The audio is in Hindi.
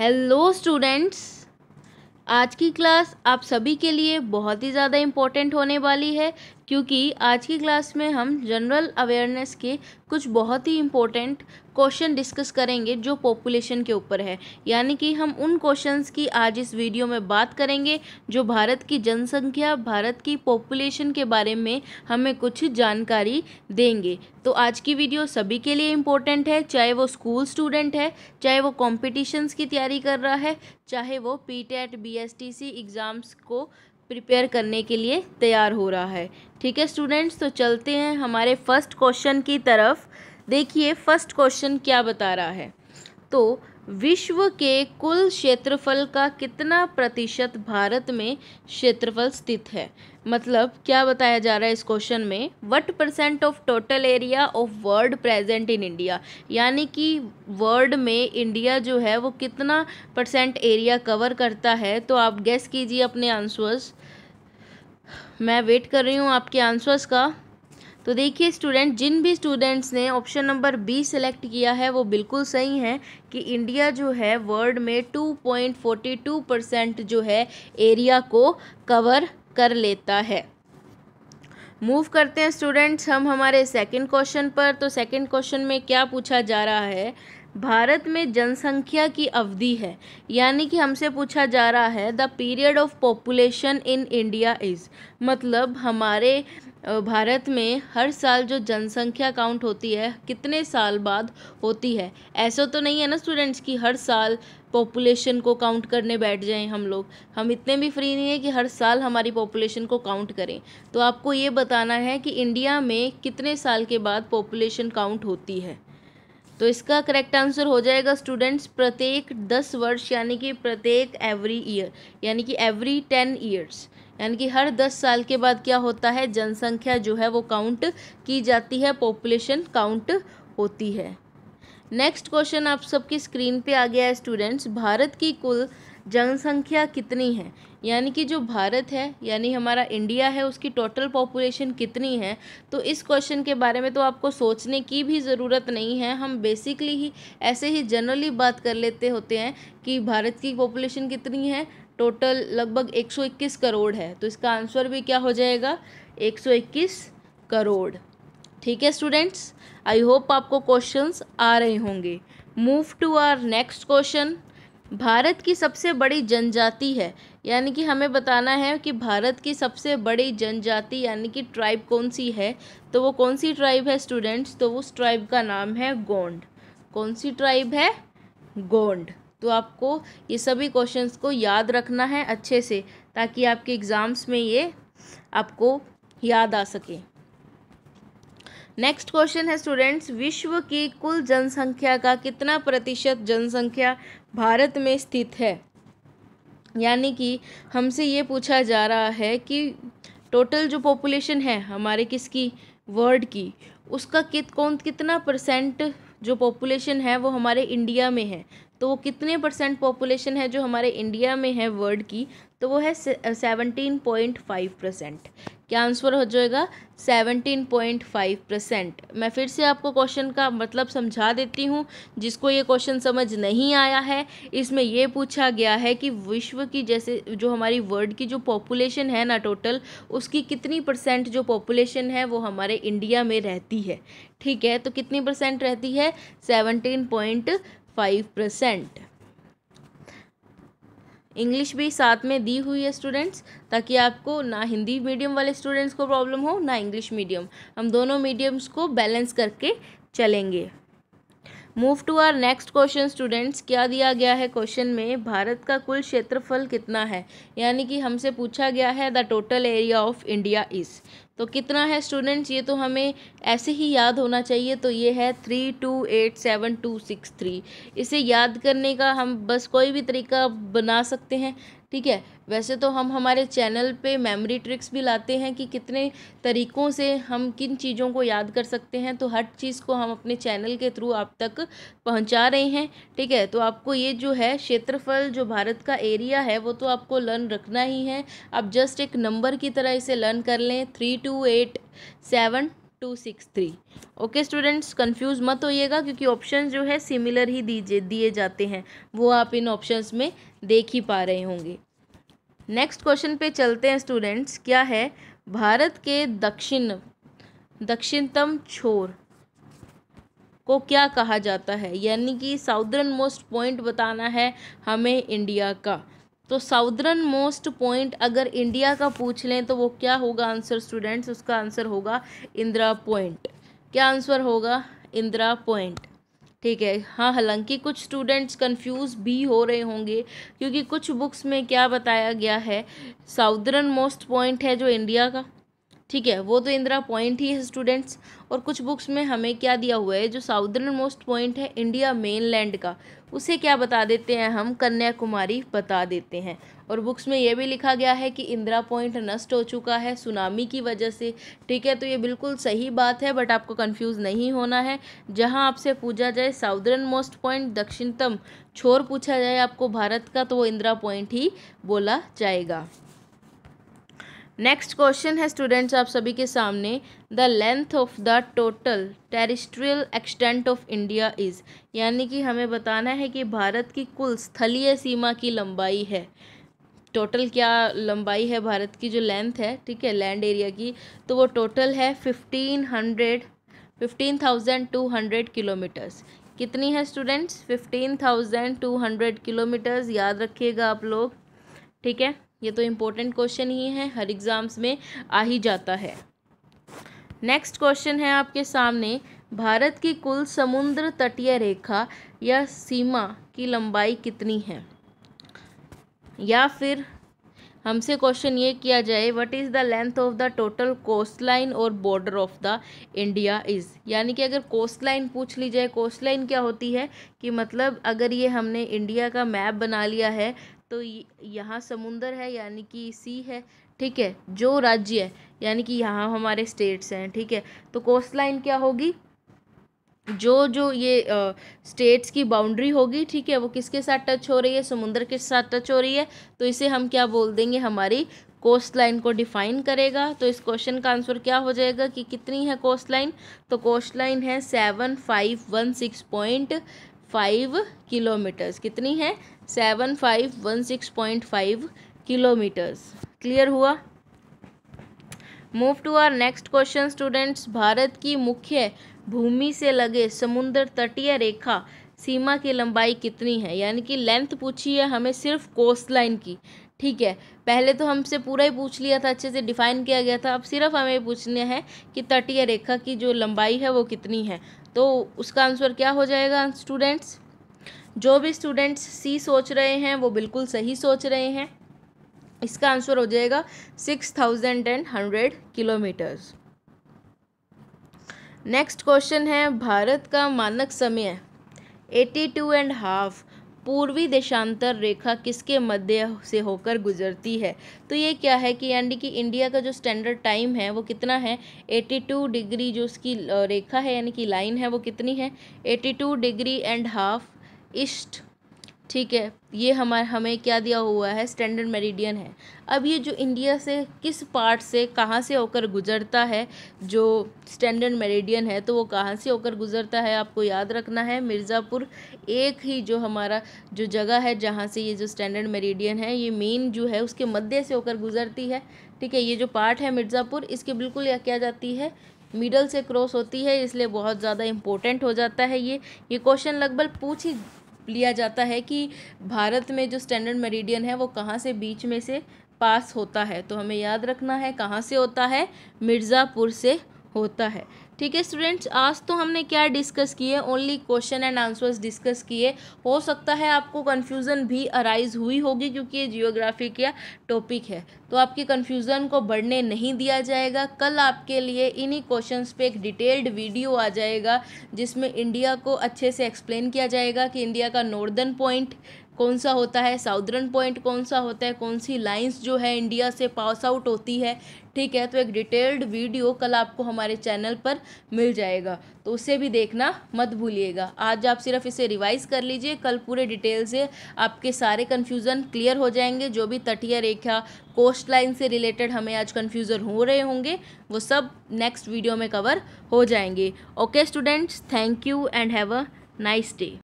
हेलो स्टूडेंट्स आज की क्लास आप सभी के लिए बहुत ही ज़्यादा इम्पोर्टेंट होने वाली है क्योंकि आज की क्लास में हम जनरल अवेयरनेस के कुछ बहुत ही इम्पोर्टेंट क्वेश्चन डिस्कस करेंगे जो पॉपुलेशन के ऊपर है यानी कि हम उन क्वेश्चंस की आज इस वीडियो में बात करेंगे जो भारत की जनसंख्या भारत की पॉपुलेशन के बारे में हमें कुछ जानकारी देंगे तो आज की वीडियो सभी के लिए इम्पोर्टेंट है चाहे वो स्कूल स्टूडेंट है चाहे वो कॉम्पिटिशन्स की तैयारी कर रहा है चाहे वो P TET B S T C exams को प्रिपेयर करने के लिए तैयार हो रहा है ठीक है स्टूडेंट्स तो चलते हैं हमारे फर्स्ट क्वेश्चन की तरफ देखिए फर्स्ट क्वेश्चन क्या बता रहा है तो विश्व के कुल क्षेत्रफल का कितना प्रतिशत भारत में क्षेत्रफल स्थित है मतलब क्या बताया जा रहा है इस क्वेश्चन में what percent of total area of world present in India यानी कि वर्ल्ड में इंडिया जो है वो कितना परसेंट एरिया कवर करता है तो आप गेस कीजिए अपने आंसर्स मैं वेट कर रही हूँ आपके आंसर्स का तो देखिए स्टूडेंट जिन भी स्टूडेंट्स ने ऑप्शन नंबर बी सेलेक्ट किया है वो बिल्कुल सही है कि इंडिया जो है वर्ल्ड में 2.42 परसेंट जो है एरिया को कवर कर लेता है मूव करते हैं स्टूडेंट्स हम हमारे सेकंड क्वेश्चन पर तो सेकंड क्वेश्चन में क्या पूछा जा रहा है भारत में जनसंख्या की अवधि है यानी कि हमसे पूछा जा रहा है the period of population in India is मतलब हमारे भारत में हर साल जो जनसंख्या काउंट होती है कितने साल बाद होती है ऐसा तो नहीं है ना स्टूडेंट्स कि हर साल पॉपुलेशन को काउंट करने बैठ जाएं हम लोग हम इतने भी फ्री नहीं है कि हर साल हमारी पॉपुलेशन को काउंट करें तो आपको ये बताना है कि इंडिया में कितने साल के बाद पॉपुलेशन काउंट होती है तो इसका करेक्ट आंसर हो जाएगा स्टूडेंट्स प्रत्येक दस वर्ष यानी कि प्रत्येक एवरी ईयर यानी कि एवरी टेन ईयर्स यानी कि हर दस साल के बाद क्या होता है जनसंख्या जो है वो काउंट की जाती है पॉपुलेशन काउंट होती है नेक्स्ट क्वेश्चन आप सबकी स्क्रीन पे आ गया है स्टूडेंट्स भारत की कुल जनसंख्या कितनी है यानी कि जो भारत है यानी हमारा इंडिया है उसकी टोटल पॉपुलेशन कितनी है तो इस क्वेश्चन के बारे में तो आपको सोचने की भी ज़रूरत नहीं है हम बेसिकली ही ऐसे ही जनरली बात कर लेते होते हैं कि भारत की पॉपुलेशन कितनी है टोटल लगभग 121 करोड़ है तो इसका आंसर भी क्या हो जाएगा 121 करोड़ ठीक है स्टूडेंट्स आई होप आपको क्वेश्चंस आ रहे होंगे move to our next question Bharat की सबसे बड़ी जनजाति है यानी कि हमें बताना है कि भारत की सबसे बड़ी जनजाति यानी कि ट्राइब कौन सी है तो वो कौन सी ट्राइब है स्टूडेंट्स तो उस ट्राइब का नाम है गोंड कौन सी ट्राइब है गोंड तो आपको ये सभी क्वेश्चंस को याद रखना है अच्छे से ताकि आपके एग्ज़ाम्स में ये आपको याद आ सके नेक्स्ट क्वेश्चन है स्टूडेंट्स विश्व की कुल जनसंख्या का कितना प्रतिशत जनसंख्या भारत में स्थित है यानी कि हमसे ये पूछा जा रहा है कि टोटल जो पॉपुलेशन है हमारे किसकी वर्ल्ड की उसका कित कौन कितना परसेंट जो पॉपुलेशन है वो हमारे इंडिया में है तो वो कितने परसेंट पॉपुलेशन है जो हमारे इंडिया में है वर्ल्ड की तो वो है सेवनटीन पॉइंट फाइव परसेंट क्या आंसर हो जाएगा सेवनटीन पॉइंट फाइव परसेंट मैं फिर से आपको क्वेश्चन का मतलब समझा देती हूँ जिसको ये क्वेश्चन समझ नहीं आया है इसमें ये पूछा गया है कि विश्व की जैसे जो हमारी वर्ल्ड की जो पॉपुलेशन है ना टोटल उसकी कितनी परसेंट जो पॉपुलेशन है वो हमारे इंडिया में रहती है ठीक है तो कितनी परसेंट रहती है seventeen point five percent English भी साथ में दी हुई है स्टूडेंट्स ताकि आपको ना हिंदी मीडियम वाले स्टूडेंट्स को प्रॉब्लम हो ना इंग्लिश मीडियम हम दोनों मीडियम्स को बैलेंस करके चलेंगे move to our next question students क्या दिया गया है क्वेश्चन में भारत का कुल क्षेत्रफल कितना है यानी कि हमसे पूछा गया है the total area of India is तो कितना है स्टूडेंट्स ये तो हमें ऐसे ही याद होना चाहिए तो ये है three two eight seven two six three इसे याद करने का हम बस कोई भी तरीका बना सकते हैं ठीक है वैसे तो हम हमारे चैनल पे मेमोरी ट्रिक्स भी लाते हैं कि कितने तरीक़ों से हम किन चीज़ों को याद कर सकते हैं तो हर चीज़ को हम अपने चैनल के थ्रू आप तक पहुंचा रहे हैं ठीक है तो आपको ये जो है क्षेत्रफल जो भारत का एरिया है वो तो आपको लर्न रखना ही है आप जस्ट एक नंबर की तरह इसे लर्न कर लें three two eight seven two six three okay students confuse मत होइएगा क्योंकि ऑप्शन जो है सिमिलर ही दीजिए दिए जाते हैं वो आप इन ऑप्शन में देख ही पा रहे होंगे नेक्स्ट क्वेश्चन पे चलते हैं स्टूडेंट्स क्या है भारत के दक्षिण दक्षिणतम छोर को क्या कहा जाता है यानी कि साउदर्न मोस्ट पॉइंट बताना है हमें इंडिया का तो साउदर्न मोस्ट पॉइंट अगर इंडिया का पूछ लें तो वो क्या होगा आंसर स्टूडेंट्स उसका आंसर होगा इंदिरा पॉइंट क्या आंसर होगा इंदिरा पॉइंट ठीक है हाँ हालांकि कुछ स्टूडेंट्स कंफ्यूज भी हो रहे होंगे क्योंकि कुछ बुक्स में क्या बताया गया है साउदर्न मोस्ट पॉइंट है जो इंडिया का ठीक है वो तो इंदिरा पॉइंट ही है स्टूडेंट्स और कुछ बुक्स में हमें क्या दिया हुआ है जो साउदर्न मोस्ट पॉइंट है इंडिया मेन लैंड का उसे क्या बता देते हैं हम कन्याकुमारी बता देते हैं और बुक्स में यह भी लिखा गया है कि इंदिरा पॉइंट नष्ट हो चुका है सुनामी की वजह से ठीक है तो ये बिल्कुल सही बात है बट आपको कंफ्यूज नहीं होना है जहां आपसे पूछा जाए साउदर्न मोस्ट पॉइंट दक्षिणतम छोर पूछा जाए आपको भारत का तो वो इंदिरा पॉइंट ही बोला जाएगा नेक्स्ट क्वेश्चन है स्टूडेंट्स आप सभी के सामने the length of the total terrestrial extent of India is यानी कि हमें बताना है कि भारत की कुल स्थलीय सीमा की लंबाई है टोटल क्या लंबाई है भारत की जो लेंथ है ठीक है लैंड एरिया की तो वो टोटल है fifteen hundred fifteen thousand two hundred kilometres कितनी है students fifteen thousand two hundred kilometres याद रखिएगा आप लोग ठीक है ये तो इम्पोर्टेंट क्वेश्चन ही है हर एग्ज़ाम्स में आ ही जाता है नेक्स्ट क्वेश्चन है आपके सामने भारत की कुल समुद्र तटीय रेखा या सीमा की लंबाई कितनी है या फिर हमसे क्वेश्चन ये किया जाए what is the length of the total coastline और border of the India is यानी कि अगर कोस्ट लाइन पूछ ली जाए कोस्ट लाइन क्या होती है कि मतलब अगर ये हमने इंडिया का मैप बना लिया है तो यहाँ समुंदर है यानी कि सी है ठीक है जो राज्य है यानी कि यहाँ हमारे स्टेट्स हैं ठीक है तो कोस्ट लाइन क्या होगी जो जो ये आ, स्टेट्स की बाउंड्री होगी ठीक है वो किसके साथ टच हो रही है समुंदर के साथ टच हो रही है तो इसे हम क्या बोल देंगे हमारी कोस्ट लाइन को डिफाइन करेगा तो इस क्वेश्चन का आंसर क्या हो जाएगा कि कितनी है कोस्ट लाइन तो कोस्ट लाइन है seven five one six point five kilometres कितनी है seven five one six point five kilometres clear हुआ move to our next question students Bharat की मुख्य भूमि से लगे समुद्र तटीय रेखा सीमा की लंबाई कितनी है यानी कि लेंथ पूछी है हमें सिर्फ कोस्ट लाइन की ठीक है पहले तो हमसे पूरा ही पूछ लिया था अच्छे से डिफाइन किया गया था अब सिर्फ हमें पूछना है कि तटीय रेखा की जो लंबाई है वो कितनी है तो उसका आंसर क्या हो जाएगा स्टूडेंट्स जो भी स्टूडेंट्स सी सोच रहे हैं वो बिल्कुल सही सोच रहे हैं इसका आंसर हो जाएगा six thousand and hundred kilometres next question है भारत का मानक समय एटी टू एंड हाफ पूर्वी देशांतर रेखा किसके मध्य से होकर गुजरती है तो ये क्या है कि यानी कि इंडिया का जो स्टैंडर्ड टाइम है वो कितना है 82 डिग्री जो उसकी रेखा है यानी कि लाइन है वो कितनी है 82 डिग्री एंड हाफ ईस्ट ठीक है ये हमारे हमें क्या दिया हुआ है स्टैंडर्ड मेरिडियन है अब ये जो इंडिया से किस पार्ट से कहाँ से होकर गुजरता है जो स्टैंडर्ड मेरिडियन है तो वो कहाँ से होकर गुजरता है आपको याद रखना है मिर्ज़ापुर एक ही जो हमारा जो जगह है जहाँ से ये जो स्टैंडर्ड मेरिडियन है ये मेन जो है उसके मध्य से होकर गुजरती है ठीक है ये जो पार्ट है मिर्ज़ापुर इसके बिल्कुल या क्या जाती है मिडल से क्रॉस होती है इसलिए बहुत ज़्यादा इम्पोर्टेंट हो जाता है ये ये क्वेश्चन लगभग पूछ ही लिया जाता है कि भारत में जो स्टैंडर्ड मेरिडियन है वो कहाँ से बीच में से पास होता है तो हमें याद रखना है कहाँ से होता है मिर्ज़ापुर से होता है ठीक है स्टूडेंट्स आज तो हमने क्या डिस्कस किए only question and answers discuss किए हो सकता है आपको कन्फ्यूज़न भी अराइज हुई होगी क्योंकि ये जियोग्राफी का टॉपिक है तो आपकी कन्फ्यूज़न को बढ़ने नहीं दिया जाएगा कल आपके लिए इन्हीं क्वेश्चन पे एक डिटेल्ड वीडियो आ जाएगा जिसमें इंडिया को अच्छे से एक्सप्लेन किया जाएगा कि इंडिया का नॉर्दर्न पॉइंट कौन सा होता है साउदर्न पॉइंट कौन सा होता है कौन सी लाइंस जो है इंडिया से पास आउट होती है ठीक है तो एक डिटेल्ड वीडियो कल आपको हमारे चैनल पर मिल जाएगा तो उसे भी देखना मत भूलिएगा आज आप सिर्फ इसे रिवाइज़ कर लीजिए कल पूरे डिटेल से आपके सारे कन्फ्यूज़न क्लियर हो जाएंगे जो भी तटीय रेखा कोस्ट लाइन से रिलेटेड हमें आज कन्फ्यूज़न हो रहे होंगे वो सब नेक्स्ट वीडियो में कवर हो जाएंगे okay students thank you and have a nice day